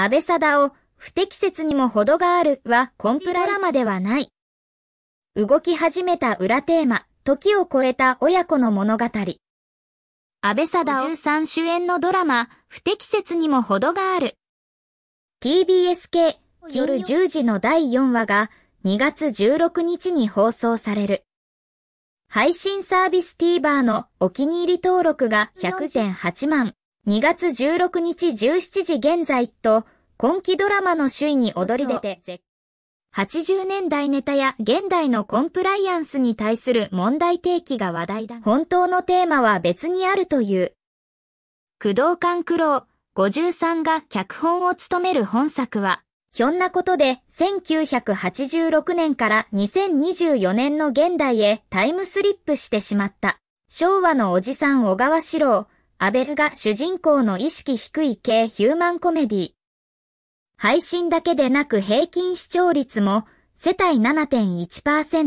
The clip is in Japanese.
安倍貞を不適切にも程があるはコンプララマではない。動き始めた裏テーマ、時を超えた親子の物語。安倍貞夫13主演のドラマ、不適切にも程がある。TBS 系夜10時の第4話が2月16日に放送される。配信サービス TVer のお気に入り登録が100全8万。2月16日17時現在と、今期ドラマの首位に躍り出て、80年代ネタや現代のコンプライアンスに対する問題提起が話題だ。本当のテーマは別にあるという。駆動官苦労53が脚本を務める本作は、ひょんなことで1986年から2024年の現代へタイムスリップしてしまった。昭和のおじさん小川四郎、アベルが主人公の意識低い系ヒューマンコメディ。配信だけでなく平均視聴率も世帯7.1%。